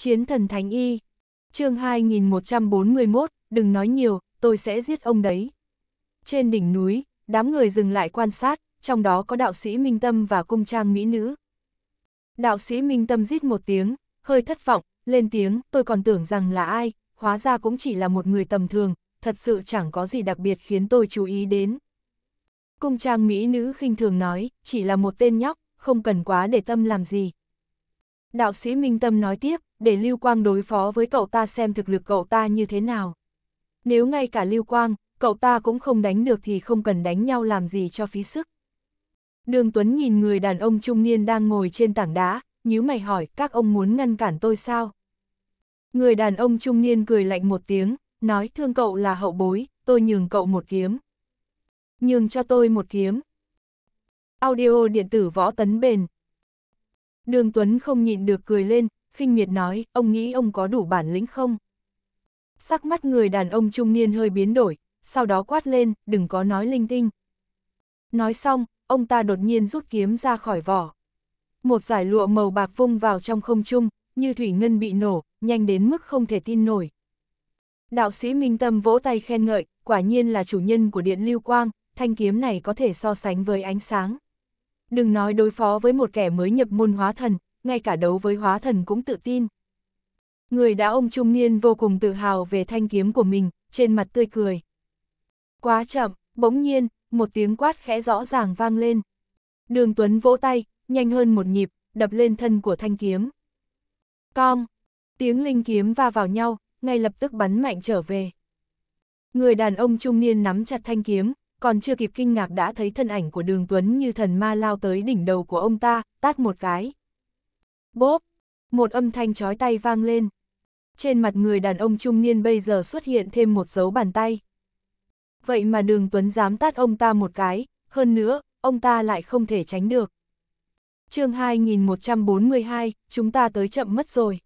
Chiến thần Thánh Y chương 2141, đừng nói nhiều, tôi sẽ giết ông đấy. Trên đỉnh núi, đám người dừng lại quan sát, trong đó có đạo sĩ Minh Tâm và cung trang mỹ nữ. Đạo sĩ Minh Tâm rít một tiếng, hơi thất vọng, lên tiếng, tôi còn tưởng rằng là ai, hóa ra cũng chỉ là một người tầm thường, thật sự chẳng có gì đặc biệt khiến tôi chú ý đến. Cung trang mỹ nữ khinh thường nói, chỉ là một tên nhóc, không cần quá để tâm làm gì. Đạo sĩ Minh Tâm nói tiếp, để Lưu Quang đối phó với cậu ta xem thực lực cậu ta như thế nào. Nếu ngay cả Lưu Quang, cậu ta cũng không đánh được thì không cần đánh nhau làm gì cho phí sức. Đường Tuấn nhìn người đàn ông trung niên đang ngồi trên tảng đá, nhíu mày hỏi các ông muốn ngăn cản tôi sao? Người đàn ông trung niên cười lạnh một tiếng, nói thương cậu là hậu bối, tôi nhường cậu một kiếm. Nhường cho tôi một kiếm. Audio điện tử võ tấn bền. Đường Tuấn không nhịn được cười lên, khinh miệt nói, ông nghĩ ông có đủ bản lĩnh không? Sắc mắt người đàn ông trung niên hơi biến đổi, sau đó quát lên, đừng có nói linh tinh. Nói xong, ông ta đột nhiên rút kiếm ra khỏi vỏ. Một giải lụa màu bạc vung vào trong không trung, như thủy ngân bị nổ, nhanh đến mức không thể tin nổi. Đạo sĩ Minh Tâm vỗ tay khen ngợi, quả nhiên là chủ nhân của điện lưu quang, thanh kiếm này có thể so sánh với ánh sáng. Đừng nói đối phó với một kẻ mới nhập môn hóa thần, ngay cả đấu với hóa thần cũng tự tin. Người đã ông trung niên vô cùng tự hào về thanh kiếm của mình, trên mặt tươi cười. Quá chậm, bỗng nhiên, một tiếng quát khẽ rõ ràng vang lên. Đường Tuấn vỗ tay, nhanh hơn một nhịp, đập lên thân của thanh kiếm. Cong, tiếng linh kiếm va vào nhau, ngay lập tức bắn mạnh trở về. Người đàn ông trung niên nắm chặt thanh kiếm, còn chưa kịp kinh ngạc đã thấy thân ảnh của đường Tuấn như thần ma lao tới đỉnh đầu của ông ta, tát một cái. Bốp! Một âm thanh chói tay vang lên. Trên mặt người đàn ông trung niên bây giờ xuất hiện thêm một dấu bàn tay. Vậy mà đường Tuấn dám tát ông ta một cái, hơn nữa, ông ta lại không thể tránh được. chương 2142, chúng ta tới chậm mất rồi.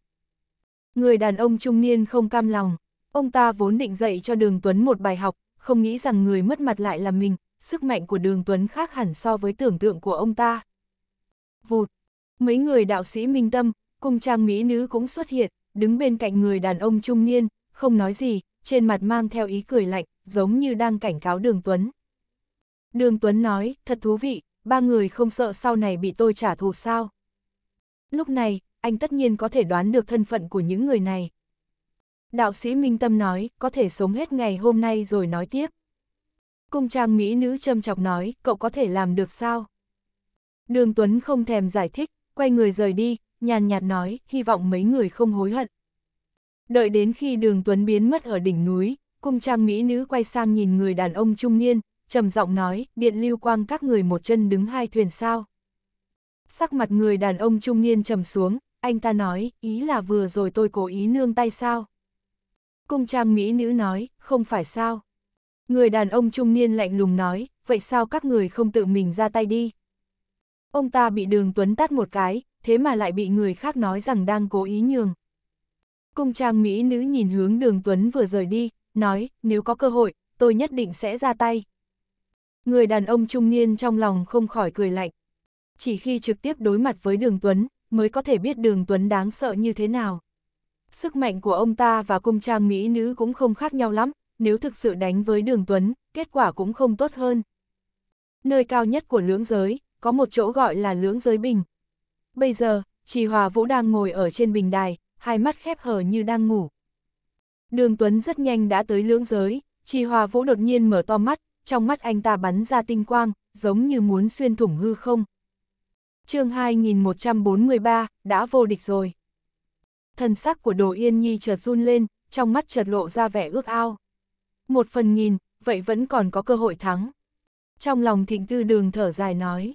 Người đàn ông trung niên không cam lòng, ông ta vốn định dạy cho đường Tuấn một bài học, không nghĩ rằng người mất mặt lại là mình, sức mạnh của đường Tuấn khác hẳn so với tưởng tượng của ông ta. Vụt, Mấy người đạo sĩ minh tâm, cùng trang mỹ nữ cũng xuất hiện, đứng bên cạnh người đàn ông trung niên, không nói gì, trên mặt mang theo ý cười lạnh, giống như đang cảnh cáo Đường Tuấn. Đường Tuấn nói, thật thú vị, ba người không sợ sau này bị tôi trả thù sao. Lúc này, anh tất nhiên có thể đoán được thân phận của những người này. Đạo sĩ Minh Tâm nói, có thể sống hết ngày hôm nay rồi nói tiếp. Cung trang Mỹ nữ châm chọc nói, cậu có thể làm được sao? Đường Tuấn không thèm giải thích, quay người rời đi, nhàn nhạt nói, hy vọng mấy người không hối hận. Đợi đến khi đường Tuấn biến mất ở đỉnh núi, cung trang mỹ nữ quay sang nhìn người đàn ông trung niên, trầm giọng nói, điện lưu quang các người một chân đứng hai thuyền sao. Sắc mặt người đàn ông trung niên trầm xuống, anh ta nói, ý là vừa rồi tôi cố ý nương tay sao. Cung trang mỹ nữ nói, không phải sao. Người đàn ông trung niên lạnh lùng nói, vậy sao các người không tự mình ra tay đi. Ông ta bị đường Tuấn tát một cái, thế mà lại bị người khác nói rằng đang cố ý nhường. Cung trang Mỹ nữ nhìn hướng đường Tuấn vừa rời đi, nói, nếu có cơ hội, tôi nhất định sẽ ra tay. Người đàn ông trung niên trong lòng không khỏi cười lạnh. Chỉ khi trực tiếp đối mặt với đường Tuấn, mới có thể biết đường Tuấn đáng sợ như thế nào. Sức mạnh của ông ta và cung trang Mỹ nữ cũng không khác nhau lắm, nếu thực sự đánh với đường Tuấn, kết quả cũng không tốt hơn. Nơi cao nhất của lưỡng giới, có một chỗ gọi là lưỡng giới bình. Bây giờ, Trì Hòa Vũ đang ngồi ở trên bình đài, hai mắt khép hờ như đang ngủ. Đường Tuấn rất nhanh đã tới lưỡng giới, Trì Hòa Vũ đột nhiên mở to mắt, trong mắt anh ta bắn ra tinh quang, giống như muốn xuyên thủng hư không. chương 2143, đã vô địch rồi. Thần sắc của Đồ Yên Nhi chợt run lên, trong mắt chợt lộ ra vẻ ước ao. Một phần nghìn, vậy vẫn còn có cơ hội thắng. Trong lòng thịnh tư đường thở dài nói.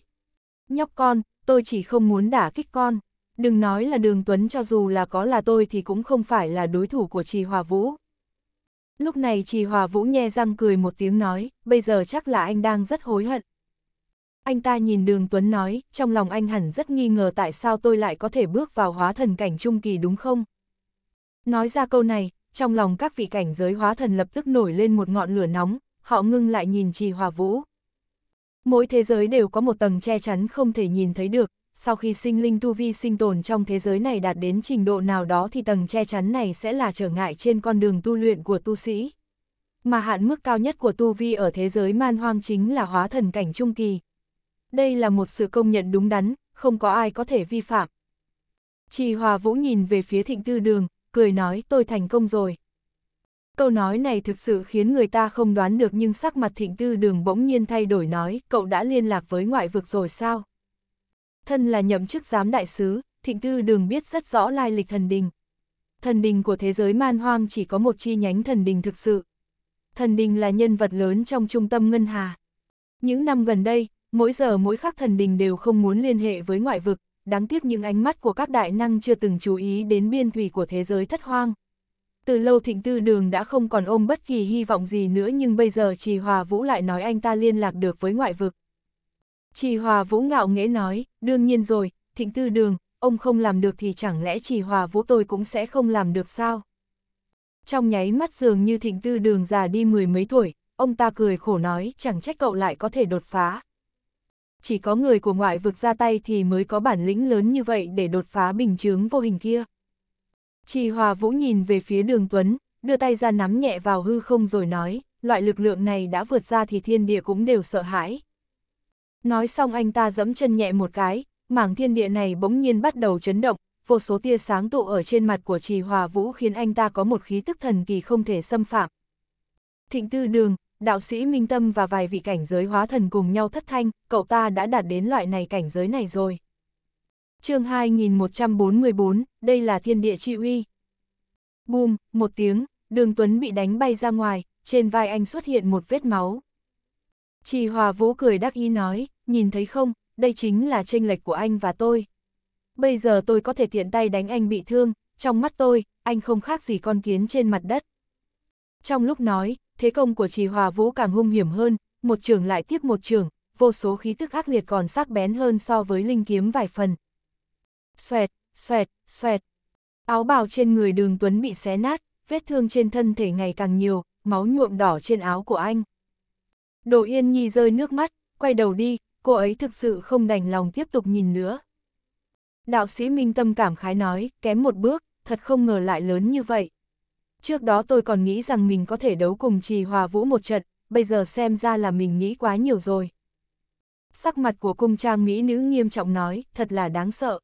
Nhóc con, tôi chỉ không muốn đả kích con. Đừng nói là đường Tuấn cho dù là có là tôi thì cũng không phải là đối thủ của Trì Hòa Vũ. Lúc này Trì Hòa Vũ nhe răng cười một tiếng nói, bây giờ chắc là anh đang rất hối hận. Anh ta nhìn đường Tuấn nói, trong lòng anh hẳn rất nghi ngờ tại sao tôi lại có thể bước vào hóa thần cảnh trung kỳ đúng không? Nói ra câu này, trong lòng các vị cảnh giới hóa thần lập tức nổi lên một ngọn lửa nóng, họ ngưng lại nhìn Trì Hòa Vũ. Mỗi thế giới đều có một tầng che chắn không thể nhìn thấy được, sau khi sinh linh tu vi sinh tồn trong thế giới này đạt đến trình độ nào đó thì tầng che chắn này sẽ là trở ngại trên con đường tu luyện của tu sĩ. Mà hạn mức cao nhất của tu vi ở thế giới man hoang chính là hóa thần cảnh trung kỳ. Đây là một sự công nhận đúng đắn, không có ai có thể vi phạm. Chị Hòa Vũ nhìn về phía thịnh tư đường, cười nói tôi thành công rồi câu nói này thực sự khiến người ta không đoán được nhưng sắc mặt thịnh tư đường bỗng nhiên thay đổi nói, cậu đã liên lạc với ngoại vực rồi sao? Thân là nhậm chức giám đại sứ, thịnh tư đường biết rất rõ lai lịch thần đình. Thần đình của thế giới man hoang chỉ có một chi nhánh thần đình thực sự. Thần đình là nhân vật lớn trong trung tâm ngân hà. Những năm gần đây, mỗi giờ mỗi khắc thần đình đều không muốn liên hệ với ngoại vực, đáng tiếc những ánh mắt của các đại năng chưa từng chú ý đến biên thủy của thế giới thất hoang từ lâu thịnh tư đường đã không còn ôm bất kỳ hy vọng gì nữa nhưng bây giờ Trì Hòa Vũ lại nói anh ta liên lạc được với ngoại vực. Trì Hòa Vũ ngạo nghễ nói, đương nhiên rồi, thịnh tư đường, ông không làm được thì chẳng lẽ Trì Hòa Vũ tôi cũng sẽ không làm được sao? Trong nháy mắt dường như thịnh tư đường già đi mười mấy tuổi, ông ta cười khổ nói chẳng trách cậu lại có thể đột phá. Chỉ có người của ngoại vực ra tay thì mới có bản lĩnh lớn như vậy để đột phá bình chướng vô hình kia. Trì Hòa Vũ nhìn về phía đường Tuấn, đưa tay ra nắm nhẹ vào hư không rồi nói, loại lực lượng này đã vượt ra thì thiên địa cũng đều sợ hãi. Nói xong anh ta giẫm chân nhẹ một cái, mảng thiên địa này bỗng nhiên bắt đầu chấn động, vô số tia sáng tụ ở trên mặt của Trì Hòa Vũ khiến anh ta có một khí tức thần kỳ không thể xâm phạm. Thịnh Tư Đường, đạo sĩ Minh Tâm và vài vị cảnh giới hóa thần cùng nhau thất thanh, cậu ta đã đạt đến loại này cảnh giới này rồi chương 2144, đây là thiên địa chi uy. Bùm, một tiếng, đường Tuấn bị đánh bay ra ngoài, trên vai anh xuất hiện một vết máu. trì Hòa Vũ cười đắc ý nói, nhìn thấy không, đây chính là tranh lệch của anh và tôi. Bây giờ tôi có thể tiện tay đánh anh bị thương, trong mắt tôi, anh không khác gì con kiến trên mặt đất. Trong lúc nói, thế công của Trì Hòa Vũ càng hung hiểm hơn, một trường lại tiếp một trường, vô số khí tức ác liệt còn sắc bén hơn so với linh kiếm vài phần, xoẹt, xoẹt, xoẹt. Áo bào trên người đường Tuấn bị xé nát, vết thương trên thân thể ngày càng nhiều, máu nhuộm đỏ trên áo của anh. Đồ Yên Nhi rơi nước mắt, quay đầu đi, cô ấy thực sự không đành lòng tiếp tục nhìn nữa. Đạo sĩ Minh Tâm cảm khái nói, kém một bước, thật không ngờ lại lớn như vậy. Trước đó tôi còn nghĩ rằng mình có thể đấu cùng trì hòa vũ một trận, bây giờ xem ra là mình nghĩ quá nhiều rồi. Sắc mặt của cung trang Mỹ nữ nghiêm trọng nói, thật là đáng sợ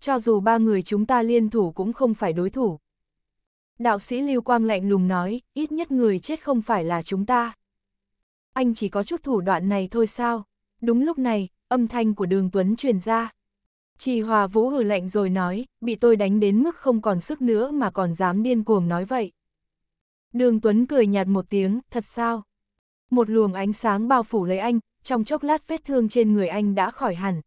cho dù ba người chúng ta liên thủ cũng không phải đối thủ. Đạo sĩ Lưu Quang lạnh lùng nói, ít nhất người chết không phải là chúng ta. Anh chỉ có chút thủ đoạn này thôi sao? Đúng lúc này, âm thanh của đường Tuấn truyền ra. trì hòa vũ hử lạnh rồi nói, bị tôi đánh đến mức không còn sức nữa mà còn dám điên cuồng nói vậy. Đường Tuấn cười nhạt một tiếng, thật sao? Một luồng ánh sáng bao phủ lấy anh, trong chốc lát vết thương trên người anh đã khỏi hẳn.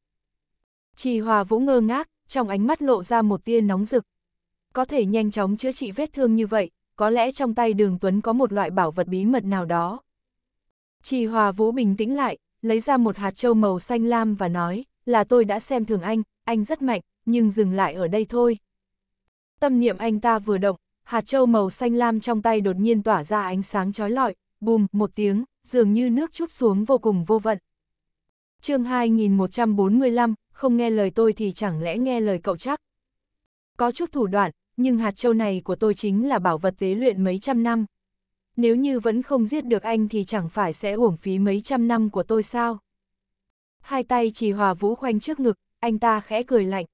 trì hòa vũ ngơ ngác, trong ánh mắt lộ ra một tia nóng rực. Có thể nhanh chóng chữa trị vết thương như vậy, có lẽ trong tay đường Tuấn có một loại bảo vật bí mật nào đó. Chỉ hòa vũ bình tĩnh lại, lấy ra một hạt trâu màu xanh lam và nói, là tôi đã xem thường anh, anh rất mạnh, nhưng dừng lại ở đây thôi. Tâm niệm anh ta vừa động, hạt trâu màu xanh lam trong tay đột nhiên tỏa ra ánh sáng chói lọi, bùm một tiếng, dường như nước chút xuống vô cùng vô vận chương 2145, không nghe lời tôi thì chẳng lẽ nghe lời cậu chắc. Có chút thủ đoạn, nhưng hạt châu này của tôi chính là bảo vật tế luyện mấy trăm năm. Nếu như vẫn không giết được anh thì chẳng phải sẽ uổng phí mấy trăm năm của tôi sao? Hai tay trì hòa vũ khoanh trước ngực, anh ta khẽ cười lạnh.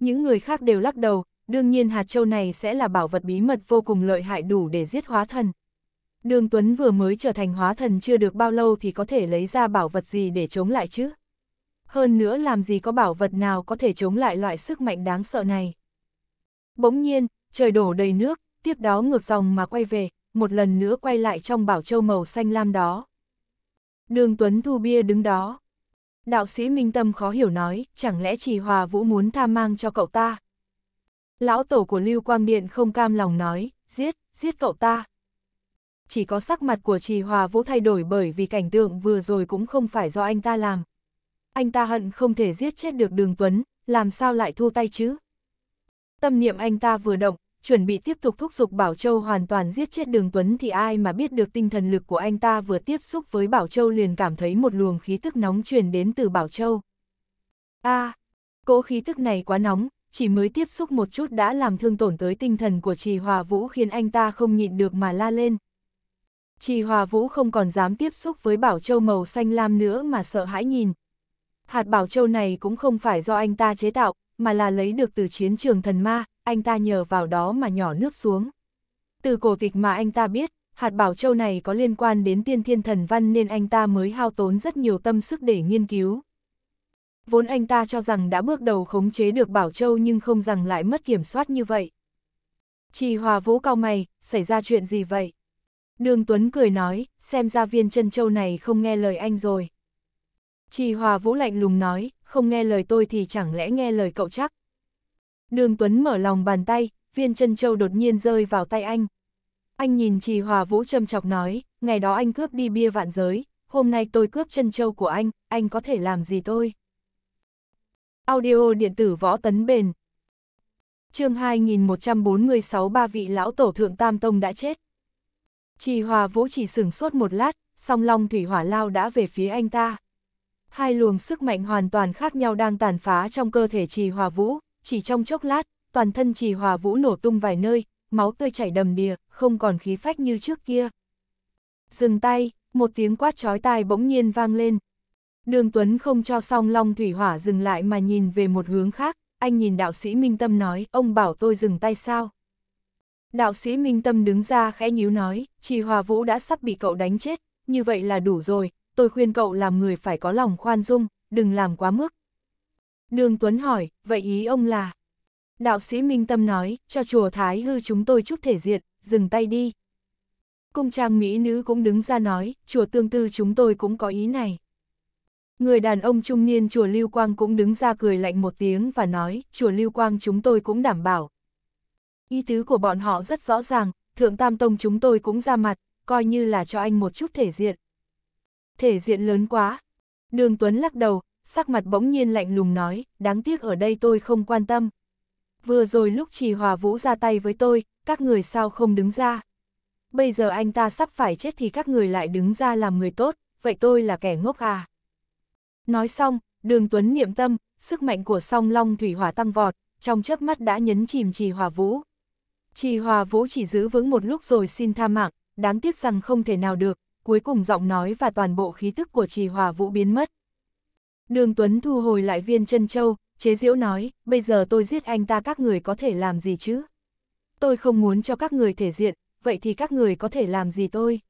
Những người khác đều lắc đầu, đương nhiên hạt châu này sẽ là bảo vật bí mật vô cùng lợi hại đủ để giết hóa thần. Đường Tuấn vừa mới trở thành hóa thần chưa được bao lâu thì có thể lấy ra bảo vật gì để chống lại chứ. Hơn nữa làm gì có bảo vật nào có thể chống lại loại sức mạnh đáng sợ này. Bỗng nhiên, trời đổ đầy nước, tiếp đó ngược dòng mà quay về, một lần nữa quay lại trong bảo châu màu xanh lam đó. Đường Tuấn thu bia đứng đó. Đạo sĩ Minh Tâm khó hiểu nói, chẳng lẽ chỉ Hòa Vũ muốn tha mang cho cậu ta? Lão tổ của Lưu Quang Điện không cam lòng nói, giết, giết cậu ta, chỉ có sắc mặt của Trì Hòa Vũ thay đổi bởi vì cảnh tượng vừa rồi cũng không phải do anh ta làm. Anh ta hận không thể giết chết được Đường Tuấn, làm sao lại thu tay chứ? Tâm niệm anh ta vừa động, chuẩn bị tiếp tục thúc giục Bảo Châu hoàn toàn giết chết Đường Tuấn thì ai mà biết được tinh thần lực của anh ta vừa tiếp xúc với Bảo Châu liền cảm thấy một luồng khí tức nóng truyền đến từ Bảo Châu. a à, cỗ khí tức này quá nóng, chỉ mới tiếp xúc một chút đã làm thương tổn tới tinh thần của Trì Hòa Vũ khiến anh ta không nhịn được mà la lên, Trì Hòa Vũ không còn dám tiếp xúc với Bảo Châu màu xanh lam nữa mà sợ hãi nhìn. Hạt Bảo Châu này cũng không phải do anh ta chế tạo, mà là lấy được từ chiến trường thần ma, anh ta nhờ vào đó mà nhỏ nước xuống. Từ cổ tịch mà anh ta biết, hạt Bảo Châu này có liên quan đến tiên thiên thần văn nên anh ta mới hao tốn rất nhiều tâm sức để nghiên cứu. Vốn anh ta cho rằng đã bước đầu khống chế được Bảo Châu nhưng không rằng lại mất kiểm soát như vậy. Trì Hòa Vũ cao mày, xảy ra chuyện gì vậy? Đường Tuấn cười nói, xem ra viên chân châu này không nghe lời anh rồi. Trì Hòa Vũ lạnh lùng nói, không nghe lời tôi thì chẳng lẽ nghe lời cậu chắc. Đường Tuấn mở lòng bàn tay, viên chân châu đột nhiên rơi vào tay anh. Anh nhìn Trì Hòa Vũ châm chọc nói, ngày đó anh cướp đi bia vạn giới, hôm nay tôi cướp chân châu của anh, anh có thể làm gì tôi? Audio điện tử võ tấn bền. Chương 2146 ba vị lão tổ thượng Tam Tông đã chết. Trì Hòa Vũ chỉ sửng sốt một lát, song long thủy hỏa lao đã về phía anh ta. Hai luồng sức mạnh hoàn toàn khác nhau đang tàn phá trong cơ thể Trì Hòa Vũ, chỉ trong chốc lát, toàn thân Trì Hòa Vũ nổ tung vài nơi, máu tươi chảy đầm đìa, không còn khí phách như trước kia. Dừng tay, một tiếng quát chói tai bỗng nhiên vang lên. Đường Tuấn không cho song long thủy hỏa dừng lại mà nhìn về một hướng khác, anh nhìn đạo sĩ Minh Tâm nói, ông bảo tôi dừng tay sao? Đạo sĩ Minh Tâm đứng ra khẽ nhíu nói, Trì Hòa Vũ đã sắp bị cậu đánh chết, như vậy là đủ rồi, tôi khuyên cậu làm người phải có lòng khoan dung, đừng làm quá mức. Đường Tuấn hỏi, vậy ý ông là? Đạo sĩ Minh Tâm nói, cho chùa Thái Hư chúng tôi chúc thể diện, dừng tay đi. Cung trang Mỹ nữ cũng đứng ra nói, chùa tương tư chúng tôi cũng có ý này. Người đàn ông trung niên chùa Lưu Quang cũng đứng ra cười lạnh một tiếng và nói, chùa Lưu Quang chúng tôi cũng đảm bảo, Ý tứ của bọn họ rất rõ ràng, Thượng Tam Tông chúng tôi cũng ra mặt, coi như là cho anh một chút thể diện. Thể diện lớn quá. Đường Tuấn lắc đầu, sắc mặt bỗng nhiên lạnh lùng nói, đáng tiếc ở đây tôi không quan tâm. Vừa rồi lúc Trì Hòa Vũ ra tay với tôi, các người sao không đứng ra. Bây giờ anh ta sắp phải chết thì các người lại đứng ra làm người tốt, vậy tôi là kẻ ngốc à. Nói xong, đường Tuấn niệm tâm, sức mạnh của song long thủy hỏa tăng vọt, trong chớp mắt đã nhấn chìm Trì Hòa Vũ. Chị Hòa Vũ chỉ giữ vững một lúc rồi xin tha mạng, đáng tiếc rằng không thể nào được, cuối cùng giọng nói và toàn bộ khí tức của chị Hòa Vũ biến mất. Đường Tuấn thu hồi lại viên chân châu, chế diễu nói, bây giờ tôi giết anh ta các người có thể làm gì chứ? Tôi không muốn cho các người thể diện, vậy thì các người có thể làm gì tôi?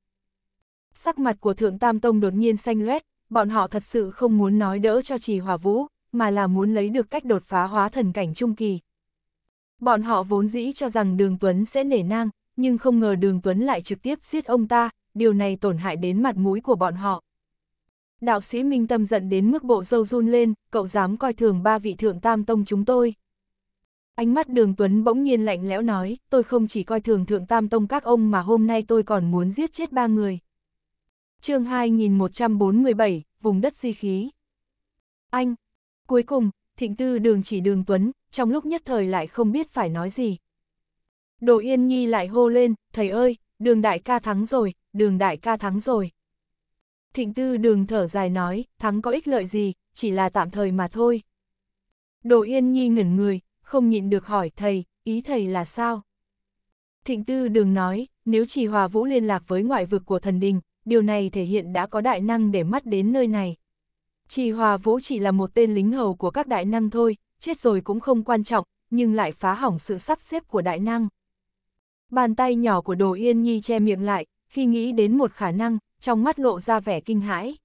Sắc mặt của Thượng Tam Tông đột nhiên xanh loét, bọn họ thật sự không muốn nói đỡ cho Trì Hòa Vũ, mà là muốn lấy được cách đột phá hóa thần cảnh trung kỳ, Bọn họ vốn dĩ cho rằng Đường Tuấn sẽ nể nang, nhưng không ngờ Đường Tuấn lại trực tiếp giết ông ta, điều này tổn hại đến mặt mũi của bọn họ. Đạo sĩ Minh Tâm giận đến mức bộ râu run lên, cậu dám coi thường ba vị thượng tam tông chúng tôi. Ánh mắt đường Tuấn bỗng nhiên lạnh lẽo nói, tôi không chỉ coi thường thượng tam tông các ông mà hôm nay tôi còn muốn giết chết ba người. chương 2147, vùng đất di khí. Anh, cuối cùng, thịnh tư đường chỉ đường tuấn, trong lúc nhất thời lại không biết phải nói gì. Đồ Yên Nhi lại hô lên, thầy ơi, đường đại ca thắng rồi, đường đại ca thắng rồi. Thịnh tư đường thở dài nói, thắng có ích lợi gì, chỉ là tạm thời mà thôi. Đồ Yên Nhi ngẩn người, không nhịn được hỏi thầy, ý thầy là sao? Thịnh tư đường nói, nếu chỉ hòa vũ liên lạc với ngoại vực của thần đình, điều này thể hiện đã có đại năng để mắt đến nơi này. Trì Hòa Vũ chỉ là một tên lính hầu của các đại năng thôi, chết rồi cũng không quan trọng, nhưng lại phá hỏng sự sắp xếp của đại năng. Bàn tay nhỏ của Đồ Yên Nhi che miệng lại, khi nghĩ đến một khả năng, trong mắt lộ ra vẻ kinh hãi.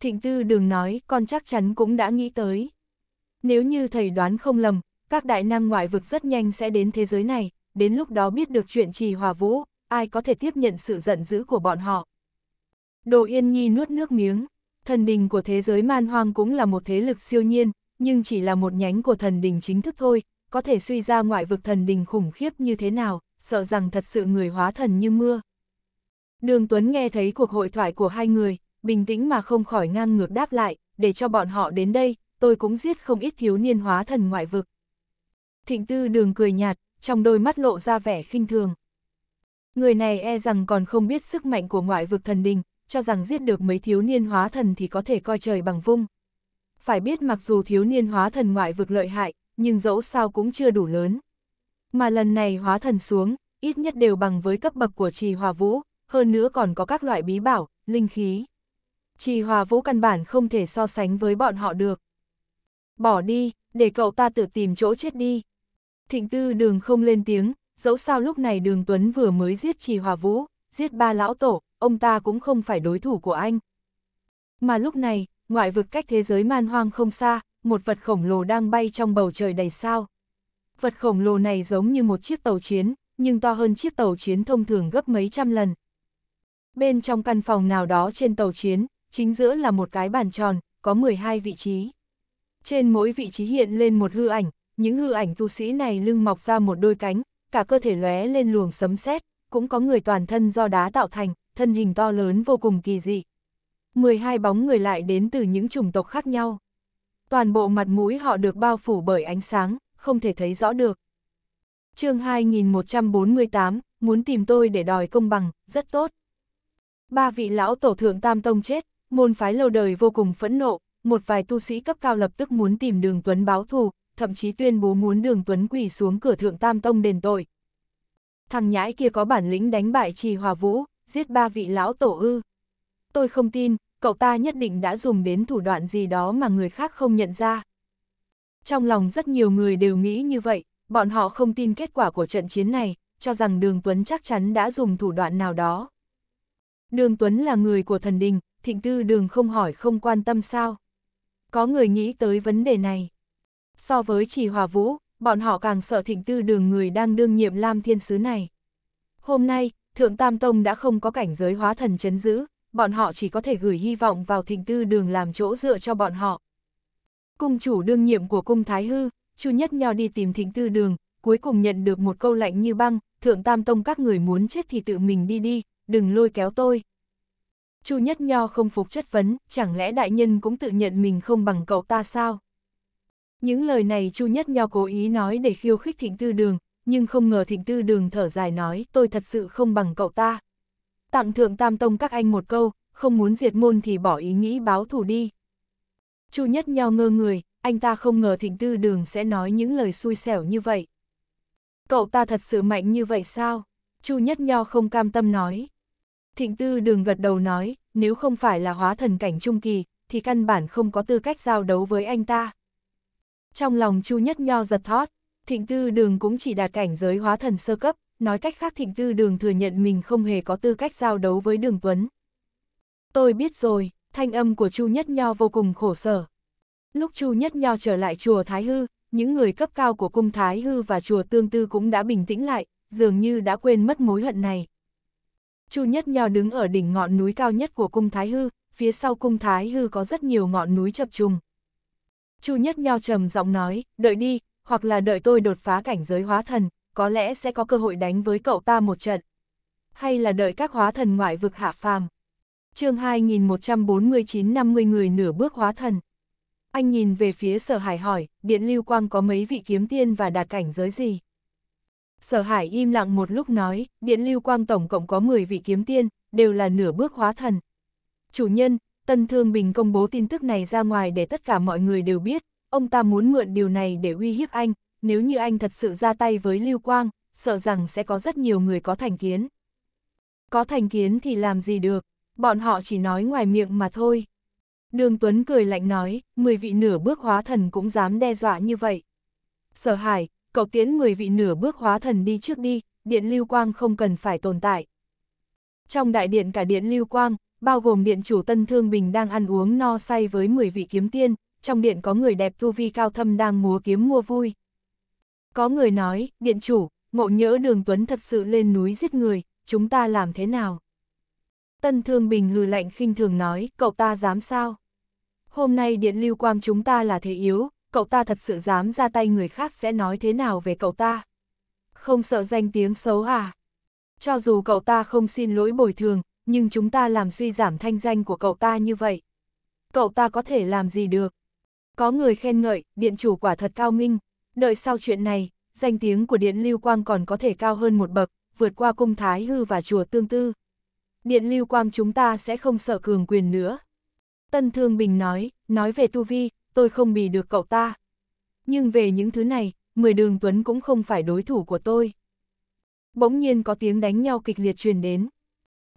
Thịnh Tư đừng nói, con chắc chắn cũng đã nghĩ tới. Nếu như thầy đoán không lầm, các đại năng ngoại vực rất nhanh sẽ đến thế giới này, đến lúc đó biết được chuyện trì hòa vũ, ai có thể tiếp nhận sự giận dữ của bọn họ. Đồ Yên Nhi nuốt nước miếng, Thần đình của thế giới man hoang cũng là một thế lực siêu nhiên, nhưng chỉ là một nhánh của thần đình chính thức thôi, có thể suy ra ngoại vực thần đình khủng khiếp như thế nào, sợ rằng thật sự người hóa thần như mưa. Đường Tuấn nghe thấy cuộc hội thoại của hai người, bình tĩnh mà không khỏi ngang ngược đáp lại, để cho bọn họ đến đây, tôi cũng giết không ít thiếu niên hóa thần ngoại vực. Thịnh tư đường cười nhạt, trong đôi mắt lộ ra vẻ khinh thường. Người này e rằng còn không biết sức mạnh của ngoại vực thần đình, cho rằng giết được mấy thiếu niên hóa thần thì có thể coi trời bằng vung. Phải biết mặc dù thiếu niên hóa thần ngoại vực lợi hại, nhưng dẫu sao cũng chưa đủ lớn. Mà lần này hóa thần xuống, ít nhất đều bằng với cấp bậc của trì hòa vũ, hơn nữa còn có các loại bí bảo, linh khí. Trì hòa vũ căn bản không thể so sánh với bọn họ được. Bỏ đi, để cậu ta tự tìm chỗ chết đi. Thịnh tư đường không lên tiếng, dẫu sao lúc này đường Tuấn vừa mới giết trì hòa vũ, giết ba lão tổ, ông ta cũng không phải đối thủ của anh. Mà lúc này, ngoại vực cách thế giới man hoang không xa, một vật khổng lồ đang bay trong bầu trời đầy sao. Vật khổng lồ này giống như một chiếc tàu chiến, nhưng to hơn chiếc tàu chiến thông thường gấp mấy trăm lần. Bên trong căn phòng nào đó trên tàu chiến, chính giữa là một cái bàn tròn, có 12 vị trí. Trên mỗi vị trí hiện lên một hư ảnh, những hư ảnh tu sĩ này lưng mọc ra một đôi cánh, cả cơ thể lóe lên luồng sấm sét, cũng có người toàn thân do đá tạo thành, thân hình to lớn vô cùng kỳ dị. 12 bóng người lại đến từ những chủng tộc khác nhau. Toàn bộ mặt mũi họ được bao phủ bởi ánh sáng, không thể thấy rõ được. chương 2148, muốn tìm tôi để đòi công bằng, rất tốt. Ba vị lão tổ thượng Tam Tông chết, môn phái lâu đời vô cùng phẫn nộ, một vài tu sĩ cấp cao lập tức muốn tìm đường Tuấn báo thù, thậm chí tuyên bố muốn đường Tuấn quỳ xuống cửa thượng Tam Tông đền tội, thằng nhãi kia có bản lĩnh đánh bại trì hòa vũ, giết ba vị lão tổ ư. Tôi không tin, cậu ta nhất định đã dùng đến thủ đoạn gì đó mà người khác không nhận ra. Trong lòng rất nhiều người đều nghĩ như vậy, bọn họ không tin kết quả của trận chiến này, cho rằng Đường Tuấn chắc chắn đã dùng thủ đoạn nào đó. Đường Tuấn là người của thần đình, thịnh tư đường không hỏi không quan tâm sao. Có người nghĩ tới vấn đề này. So với Trì Hòa Vũ, bọn họ càng sợ thịnh tư đường người đang đương nhiệm Lam Thiên Sứ này. Hôm nay, Thượng Tam Tông đã không có cảnh giới hóa thần chấn giữ, bọn họ chỉ có thể gửi hy vọng vào thịnh tư đường làm chỗ dựa cho bọn họ. Cung chủ đương nhiệm của cung Thái Hư, Chu Nhất Nho đi tìm thịnh tư đường, cuối cùng nhận được một câu lạnh như băng, Thượng Tam Tông các người muốn chết thì tự mình đi đi, đừng lôi kéo tôi. Chu Nhất Nho không phục chất vấn, chẳng lẽ đại nhân cũng tự nhận mình không bằng cậu ta sao? Những lời này Chu Nhất Nho cố ý nói để khiêu khích Thịnh Tư Đường, nhưng không ngờ Thịnh Tư Đường thở dài nói tôi thật sự không bằng cậu ta. Tặng Thượng Tam Tông các anh một câu, không muốn diệt môn thì bỏ ý nghĩ báo thù đi. Chu Nhất Nho ngơ người, anh ta không ngờ Thịnh Tư Đường sẽ nói những lời xui xẻo như vậy. Cậu ta thật sự mạnh như vậy sao? Chu Nhất Nho không cam tâm nói. Thịnh Tư Đường gật đầu nói, nếu không phải là hóa thần cảnh trung kỳ, thì căn bản không có tư cách giao đấu với anh ta. Trong lòng Chu Nhất Nho giật thót, thịnh tư đường cũng chỉ đạt cảnh giới hóa thần sơ cấp, nói cách khác thịnh tư đường thừa nhận mình không hề có tư cách giao đấu với đường Tuấn. Tôi biết rồi, thanh âm của Chu Nhất Nho vô cùng khổ sở. Lúc Chu Nhất Nho trở lại chùa Thái Hư, những người cấp cao của cung Thái Hư và chùa Tương Tư cũng đã bình tĩnh lại, dường như đã quên mất mối hận này. Chu Nhất Nho đứng ở đỉnh ngọn núi cao nhất của cung Thái Hư, phía sau cung Thái Hư có rất nhiều ngọn núi chập trùng. Chu Nhất Nho trầm giọng nói, đợi đi, hoặc là đợi tôi đột phá cảnh giới hóa thần, có lẽ sẽ có cơ hội đánh với cậu ta một trận. Hay là đợi các hóa thần ngoại vực hạ phàm. chương 2149-50 người nửa bước hóa thần. Anh nhìn về phía sở hải hỏi, điện lưu quang có mấy vị kiếm tiên và đạt cảnh giới gì? Sở hải im lặng một lúc nói, điện lưu quang tổng cộng có 10 vị kiếm tiên, đều là nửa bước hóa thần. Chủ nhân, Tân Thương Bình công bố tin tức này ra ngoài để tất cả mọi người đều biết, ông ta muốn mượn điều này để uy hiếp anh, nếu như anh thật sự ra tay với Lưu Quang, sợ rằng sẽ có rất nhiều người có thành kiến. Có thành kiến thì làm gì được, bọn họ chỉ nói ngoài miệng mà thôi. Đường Tuấn cười lạnh nói, 10 vị nửa bước hóa thần cũng dám đe dọa như vậy. Sở Hải, cậu tiến 10 vị nửa bước hóa thần đi trước đi, điện lưu quang không cần phải tồn tại. Trong đại điện cả điện lưu quang, bao gồm điện chủ Tân Thương Bình đang ăn uống no say với 10 vị kiếm tiên, trong điện có người đẹp tu vi cao thâm đang múa kiếm mua vui. Có người nói, điện chủ, ngộ nhỡ đường Tuấn thật sự lên núi giết người, chúng ta làm thế nào? Tân Thương Bình hừ lạnh khinh thường nói, cậu ta dám sao? Hôm nay điện lưu quang chúng ta là thế yếu, cậu ta thật sự dám ra tay người khác sẽ nói thế nào về cậu ta? Không sợ danh tiếng xấu à? Cho dù cậu ta không xin lỗi bồi thường, nhưng chúng ta làm suy giảm thanh danh của cậu ta như vậy. Cậu ta có thể làm gì được? Có người khen ngợi, điện chủ quả thật cao minh. Đợi sau chuyện này, danh tiếng của điện lưu quang còn có thể cao hơn một bậc, vượt qua cung thái hư và chùa tương tư. Điện lưu quang chúng ta sẽ không sợ cường quyền nữa. Tân Thương Bình nói, nói về tu vi, tôi không bì được cậu ta. Nhưng về những thứ này, mười đường Tuấn cũng không phải đối thủ của tôi. Bỗng nhiên có tiếng đánh nhau kịch liệt truyền đến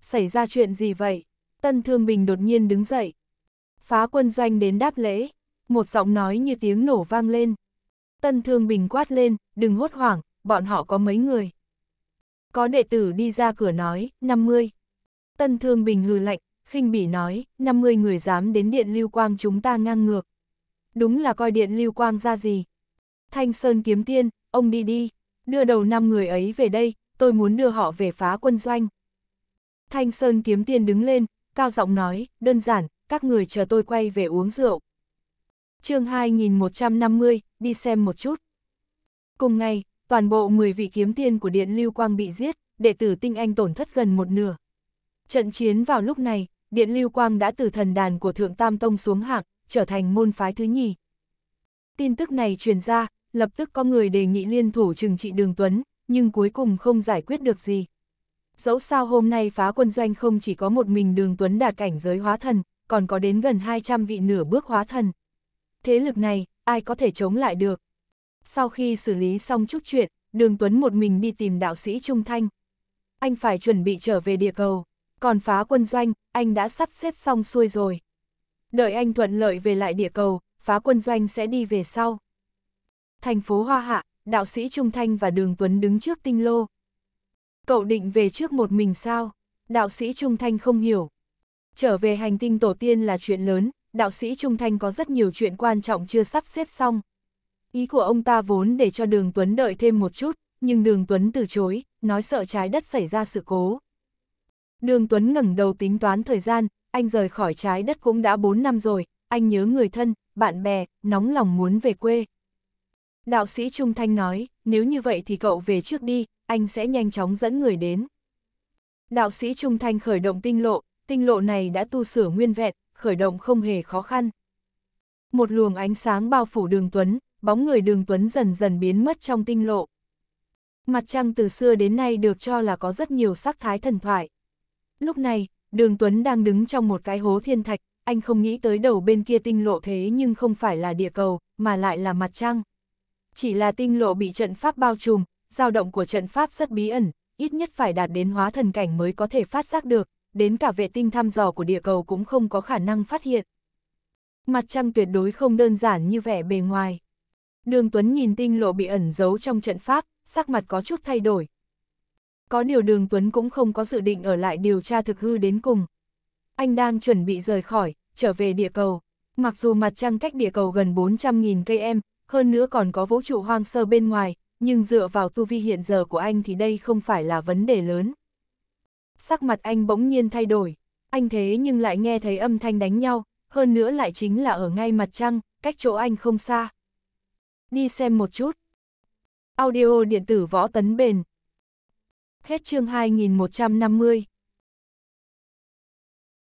xảy ra chuyện gì vậy? Tân Thương Bình đột nhiên đứng dậy. Phá quân doanh đến đáp lễ, một giọng nói như tiếng nổ vang lên. Tân Thương Bình quát lên, đừng hốt hoảng, bọn họ có mấy người. Có đệ tử đi ra cửa nói, 50. Tân Thương Bình hừ lạnh, khinh bỉ nói, 50 người dám đến điện lưu quang chúng ta ngang ngược. Đúng là coi điện lưu quang ra gì. Thanh Sơn kiếm tiên, ông đi đi, đưa đầu năm người ấy về đây, tôi muốn đưa họ về phá quân doanh. Thanh Sơn kiếm tiên đứng lên, cao giọng nói, đơn giản, các người chờ tôi quay về uống rượu. chương 2150, đi xem một chút. Cùng ngày, toàn bộ 10 vị kiếm tiên của Điện Lưu Quang bị giết, đệ tử tinh anh tổn thất gần một nửa. Trận chiến vào lúc này, Điện Lưu Quang đã từ thần đàn của Thượng Tam Tông xuống hạng, trở thành môn phái thứ nhì. Tin tức này truyền ra, lập tức có người đề nghị liên thủ trừng trị Đường Tuấn, nhưng cuối cùng không giải quyết được gì dẫu sao hôm nay phá quân doanh không chỉ có một mình đường tuấn đạt cảnh giới hóa thần, còn có đến gần 200 vị nửa bước hóa thần. Thế lực này, ai có thể chống lại được? Sau khi xử lý xong chút chuyện, đường Tuấn một mình đi tìm đạo sĩ Trung Thanh. Anh phải chuẩn bị trở về địa cầu, còn phá quân doanh, anh đã sắp xếp xong xuôi rồi. Đợi anh thuận lợi về lại địa cầu, phá quân doanh sẽ đi về sau. Thành phố Hoa Hạ, đạo sĩ Trung Thanh và đường Tuấn đứng trước tinh lô, Cậu định về trước một mình sao? Đạo sĩ Trung Thanh không hiểu. Trở về hành tinh tổ tiên là chuyện lớn, đạo sĩ Trung Thanh có rất nhiều chuyện quan trọng chưa sắp xếp xong. Ý của ông ta vốn để cho Đường Tuấn đợi thêm một chút, nhưng Đường Tuấn từ chối, nói sợ trái đất xảy ra sự cố. Đường Tuấn ngẩng đầu tính toán thời gian, anh rời khỏi trái đất cũng đã 4 năm rồi, anh nhớ người thân, bạn bè, nóng lòng muốn về quê. Đạo sĩ Trung Thanh nói, nếu như vậy thì cậu về trước đi, anh sẽ nhanh chóng dẫn người đến. Đạo sĩ Trung Thanh khởi động tinh lộ, tinh lộ này đã tu sửa nguyên vẹn, khởi động không hề khó khăn. Một luồng ánh sáng bao phủ đường Tuấn, bóng người đường Tuấn dần dần biến mất trong tinh lộ. Mặt trăng từ xưa đến nay được cho là có rất nhiều sắc thái thần thoại. Lúc này, đường Tuấn đang đứng trong một cái hố thiên thạch, anh không nghĩ tới đầu bên kia tinh lộ thế nhưng không phải là địa cầu, mà lại là mặt trăng chỉ là tinh lộ bị trận pháp bao trùm, dao động của trận pháp rất bí ẩn, ít nhất phải đạt đến hóa thần cảnh mới có thể phát giác được, đến cả vệ tinh thăm dò của địa cầu cũng không có khả năng phát hiện. Mặt trăng tuyệt đối không đơn giản như vẻ bề ngoài. Đường Tuấn nhìn tinh lộ bị ẩn giấu trong trận pháp, sắc mặt có chút thay đổi. Có điều đường Tuấn cũng không có dự định ở lại điều tra thực hư đến cùng. Anh đang chuẩn bị rời khỏi, trở về địa cầu. Mặc dù mặt trăng cách địa cầu gần 400.000 cây em, hơn nữa còn có vũ trụ hoang sơ bên ngoài, nhưng dựa vào tu vi hiện giờ của anh thì đây không phải là vấn đề lớn. Sắc mặt anh bỗng nhiên thay đổi, anh thế nhưng lại nghe thấy âm thanh đánh nhau, hơn nữa lại chính là ở ngay mặt trăng, cách chỗ anh không xa. Đi xem một chút. Audio điện tử võ tấn bền. Hết chương 2150.